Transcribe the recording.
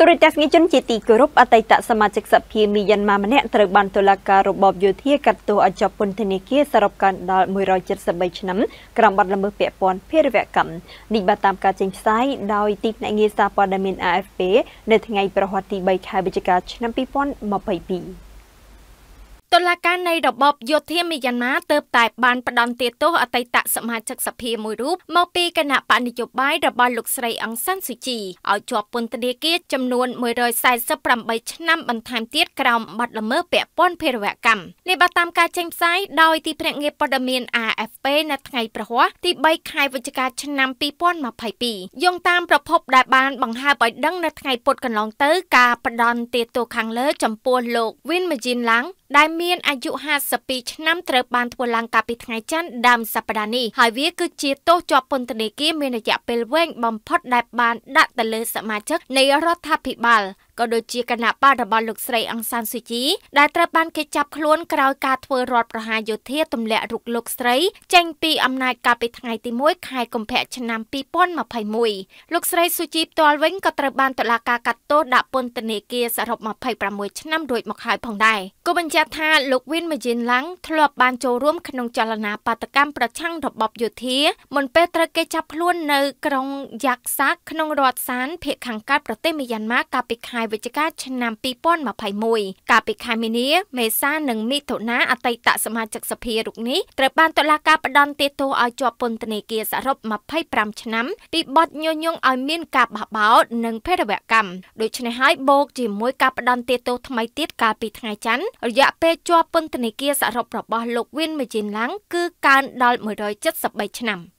ទូរទស្សនិកជនជាទីគោរពអតីតសមាជិកសភាមីយ៉ាន់ម៉ាម្នាក់ត្រូវបានតុលាការរបបយោធាកាត់ទោសឲ្យជាប់ពន្ធនាគារសរុបកាន់ដល់173ឆ្នាំក្រោមបទល្មើសពាក់ព័ន្ធភារវកម្មនេះបាទតាមការចេញផ្សាយដោយទីភ្នាក់ងារសារព័ត៌មាន AFP នៅថ្ងៃប្រហ័សទី3ខែវិច្ឆិកាឆ្នាំ2022តុលាការនៃរបបយោធាមីយ៉ាន់ម៉ាទើបតែបានផ្តន្ទាទោសអតីតសមាជិកសភាមួយរូបមកពីគណៈបកនយោបាយរបស់លោកស្រីអង្សានស៊ូជីឲ្យជាប់ពន្ធនាគារចំនួន148ឆ្នាំបន្ថែមទៀតក្រោមបទល្មើសពាក់ព័ន្ធភេរវកម្មនេះបើតាមការចេញផ្សាយដោយទីភ្នាក់ងារព័ត៌មាន AFP នៅថ្ងៃប្រហ័សទី3ខែវិច្ឆិកាឆ្នាំ2022យោងតាមប្រភពដែលបានបង្ហើបឲ្យដឹងនៅថ្ងៃពុធកន្លងទៅការផ្តន្ទាទោសខាងលើចំពោះលោក Win Majin Lang ដែលមានអាយុ52ឆ្នាំត្រូវបានធ្វើឡើងកាលពីថ្ងៃច័ន្ទដើមសប្តាហ៍នេះហើយវាគឺជាទោសជាប់ពន្ធនាគារមានរយៈពេលវែងបំផុតដែលបានដាក់ទៅលើសមាជិក នៃរដ្ឋាភិបាលក៏ដូចជាគណៈបករបស់លោកស្រីអង្សានស៊ូជីដែលត្រូវបានគេចាប់ខ្លួនក្រោយការធ្វើរដ្ឋប្រហារយោធាទម្លាក់រុកលោកស្រីចេញពីអំណាចកាលពីថ្ងៃទី1ខែកុម្ភៈឆ្នាំ2021លោកស្រីស៊ូជីផ្ទាល់វិញក៏ត្រូវបានតុលាការកាត់ទោសដាក់ពន្ធនាគារសរុប26ឆ្នាំរួចមកហើយផងដែរក៏បញ្ជាក់ថាលោកវិនម៉ាជីនឡាំងធ្លាប់បានចូលរួមក្នុងចលនាបាតកម្មប្រឆាំងរបបយោធាមុនពេលត្រូវគេចាប់ខ្លួននៅក្រុងយ៉ាក់សាក្នុងរដ្ឋសានភៀកខាងកើតប្រទេសមីយ៉ាន់ម៉ាកាលពីខែវិច្ឆិកាឆ្នាំ2021កាលពីខែមីនាមេសានិងមិថុនាអតីតសមាជិកសភារូបនេះត្រូវបានតុលាការផ្តន្ទាទោសឲ្យជាប់ពន្ធនាគារសរុប25ឆ្នាំពីបទញញងឲ្យមានការបះបោតនិងភេរវកម្មដូច្នេះហើយបូកជាមួយការផ្តន្ទាទោសថ្មីទៀតកាលពីថ្ងៃច័ន្ទរយៈពេលជាប់ពន្ធនាគារសរុបរបស់លោកវិនមេជីនឡាំងគឺកើនដល់173ឆ្នាំ។